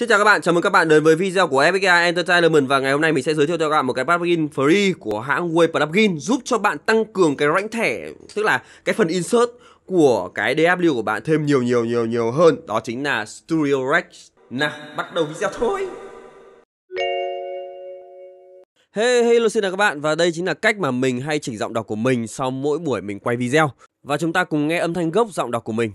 Xin chào các bạn, chào mừng các bạn đến với video của FPGA Entertainment và ngày hôm nay mình sẽ giới thiệu cho các bạn một cái plugin free của hãng Way Plugin giúp cho bạn tăng cường cái rãnh thẻ, tức là cái phần insert của cái DAW của bạn thêm nhiều nhiều nhiều nhiều hơn, đó chính là Studio Rex. Nào, bắt đầu video thôi. Hey, hello xin chào các bạn và đây chính là cách mà mình hay chỉnh giọng đọc của mình sau mỗi buổi mình quay video. Và chúng ta cùng nghe âm thanh gốc giọng đọc của mình.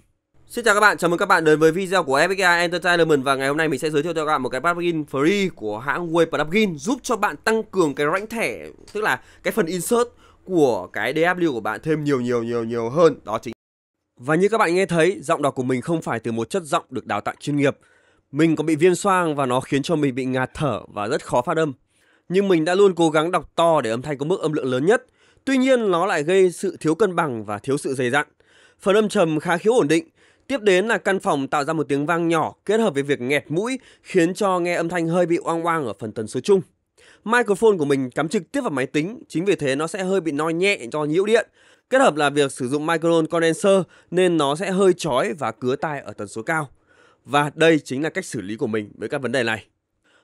Xin chào các bạn, chào mừng các bạn đến với video của FPK Entertainment và ngày hôm nay mình sẽ giới thiệu cho các bạn một cái plugin free của hãng Wave Plugin giúp cho bạn tăng cường cái rãnh thẻ, tức là cái phần insert của cái DW của bạn thêm nhiều nhiều nhiều nhiều hơn, đó chính. Và như các bạn nghe thấy, giọng đọc của mình không phải từ một chất giọng được đào tạo chuyên nghiệp. Mình có bị viêm xoang và nó khiến cho mình bị ngạt thở và rất khó phát âm. Nhưng mình đã luôn cố gắng đọc to để âm thanh có mức âm lượng lớn nhất. Tuy nhiên nó lại gây sự thiếu cân bằng và thiếu sự dày dặn. Phần âm trầm khá khiếu ổn định Tiếp đến là căn phòng tạo ra một tiếng vang nhỏ kết hợp với việc nghẹt mũi khiến cho nghe âm thanh hơi bị oang oang ở phần tần số chung. Microphone của mình cắm trực tiếp vào máy tính, chính vì thế nó sẽ hơi bị noi nhẹ do nhiễu điện. Kết hợp là việc sử dụng microphone condenser nên nó sẽ hơi chói và cứa tai ở tần số cao. Và đây chính là cách xử lý của mình với các vấn đề này.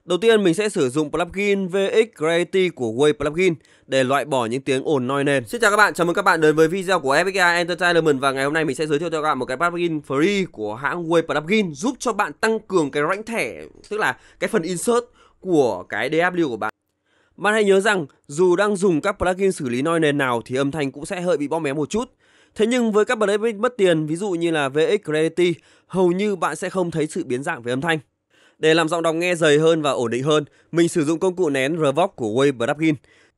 Đầu tiên mình sẽ sử dụng plugin VX Creative của Wave Plugin để loại bỏ những tiếng ồn noi nền. Xin chào các bạn, chào mừng các bạn đến với video của FXI Entertainment và ngày hôm nay mình sẽ giới thiệu cho các bạn một cái plugin free của hãng Wave Plugin giúp cho bạn tăng cường cái rãnh thẻ, tức là cái phần insert của cái DAW của bạn. Bạn hãy nhớ rằng dù đang dùng các plugin xử lý noi nền nào thì âm thanh cũng sẽ hơi bị bóp mé một chút. Thế nhưng với các plugin mất tiền, ví dụ như là VX Creative, hầu như bạn sẽ không thấy sự biến dạng về âm thanh. Để làm giọng đọc nghe dày hơn và ổn định hơn, mình sử dụng công cụ nén Revox của Wave Plugin.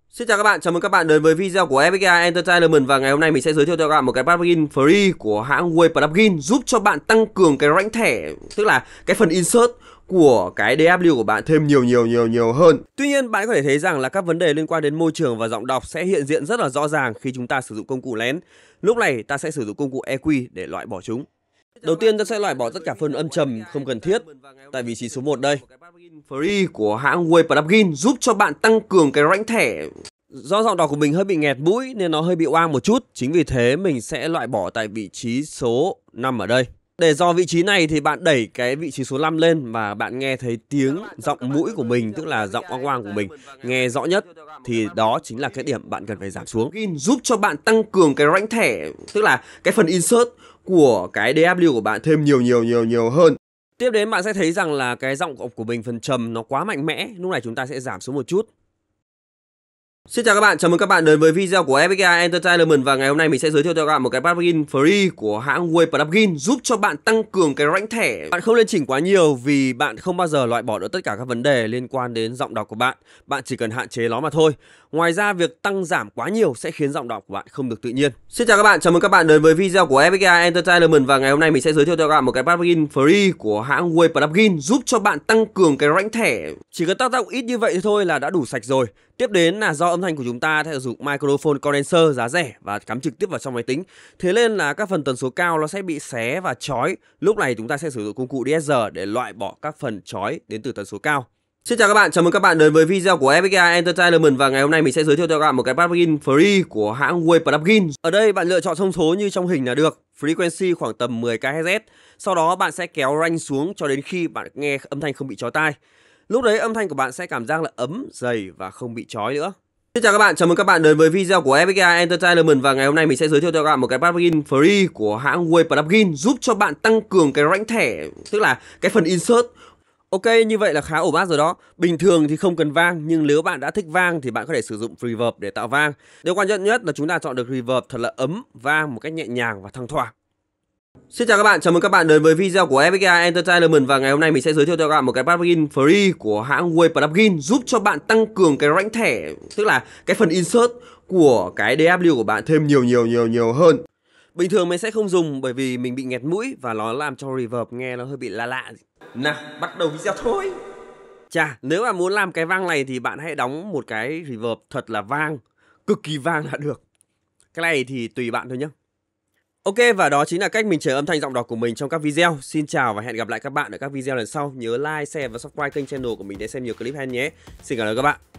Xin chào các bạn, chào mừng các bạn đến với video của FPK Entertainment và ngày hôm nay mình sẽ giới thiệu cho các bạn một cái plugin free của hãng Wave Plugin giúp cho bạn tăng cường cái rãnh thẻ, tức là cái phần insert của cái DW của bạn thêm nhiều nhiều nhiều nhiều hơn. Tuy nhiên bạn có thể thấy rằng là các vấn đề liên quan đến môi trường và giọng đọc sẽ hiện diện rất là rõ ràng khi chúng ta sử dụng công cụ lén. Lúc này ta sẽ sử dụng công cụ EQ để loại bỏ chúng. Đầu tiên ta sẽ loại bỏ tất cả phần âm trầm không cần thiết tại vị trí số 1 đây. Free của hãng Way Plugin giúp cho bạn tăng cường cái rãnh thẻ. Do giọng đọc của mình hơi bị nghẹt mũi nên nó hơi bị oang một chút. Chính vì thế mình sẽ loại bỏ tại vị trí số 5 ở đây để do vị trí này thì bạn đẩy cái vị trí số 5 lên và bạn nghe thấy tiếng giọng mũi của mình tức là giọng oang oang của mình nghe rõ nhất thì đó chính là cái điểm bạn cần phải giảm xuống. Giúp cho bạn tăng cường cái rãnh thẻ tức là cái phần insert của cái DW của bạn thêm nhiều nhiều nhiều nhiều hơn. Tiếp đến bạn sẽ thấy rằng là cái giọng của mình phần trầm nó quá mạnh mẽ, lúc này chúng ta sẽ giảm xuống một chút. Xin chào các bạn, chào mừng các bạn đến với video của FPGA Entertainment và ngày hôm nay mình sẽ giới thiệu cho các bạn một cái plugin free của hãng Way Plugin giúp cho bạn tăng cường cái rãnh thẻ. Bạn không nên chỉnh quá nhiều vì bạn không bao giờ loại bỏ được tất cả các vấn đề liên quan đến giọng đọc của bạn. Bạn chỉ cần hạn chế nó mà thôi. Ngoài ra việc tăng giảm quá nhiều sẽ khiến giọng đọc của bạn không được tự nhiên. Xin chào các bạn, chào mừng các bạn đến với video của FPGA Entertainment và ngày hôm nay mình sẽ giới thiệu cho các bạn một cái plugin free của hãng Way Plugin giúp cho bạn tăng cường cái rãnh thẻ. Chỉ cần tác động ít như vậy thôi là đã đủ sạch rồi. Tiếp đến là do âm thanh của chúng ta sử dụng microphone condenser giá rẻ và cắm trực tiếp vào trong máy tính. Thế nên là các phần tần số cao nó sẽ bị xé và chói. Lúc này chúng ta sẽ sử dụng công cụ DSR để loại bỏ các phần chói đến từ tần số cao. Xin chào các bạn, chào mừng các bạn đến với video của FPK Entertainment và ngày hôm nay mình sẽ giới thiệu cho các bạn một cái plugin free của hãng Wave Plugin. Ở đây bạn lựa chọn thông số như trong hình là được, frequency khoảng tầm 10 kHz. Sau đó bạn sẽ kéo range xuống cho đến khi bạn nghe âm thanh không bị chói tai. Lúc đấy âm thanh của bạn sẽ cảm giác là ấm, dày và không bị chói nữa. Xin chào các bạn, chào mừng các bạn đến với video của FPK Entertainment và ngày hôm nay mình sẽ giới thiệu cho các bạn một cái plugin free của hãng Way Plugin giúp cho bạn tăng cường cái rãnh thẻ, tức là cái phần insert Ok, như vậy là khá ổn áp rồi đó. Bình thường thì không cần vang, nhưng nếu bạn đã thích vang thì bạn có thể sử dụng reverb để tạo vang. Điều quan trọng nhất là chúng ta chọn được reverb thật là ấm, vang một cách nhẹ nhàng và thăng thoảng. Xin chào các bạn, chào mừng các bạn đến với video của FXA Entertainment và ngày hôm nay mình sẽ giới thiệu cho các bạn một cái plugin free của hãng Way Plugin giúp cho bạn tăng cường cái rãnh thẻ, tức là cái phần insert của cái DW của bạn thêm nhiều nhiều nhiều nhiều hơn. Bình thường mình sẽ không dùng bởi vì mình bị nghẹt mũi và nó làm cho reverb nghe nó hơi bị lạ lạ. Nào, bắt đầu video thôi. Chà, nếu mà muốn làm cái vang này thì bạn hãy đóng một cái reverb thật là vang, cực kỳ vang là được. Cái này thì tùy bạn thôi nhé Ok và đó chính là cách mình chuyển âm thanh giọng đọc của mình trong các video. Xin chào và hẹn gặp lại các bạn ở các video lần sau. Nhớ like, share và subscribe kênh channel của mình để xem nhiều clip hay nhé. Xin cảm ơn các bạn.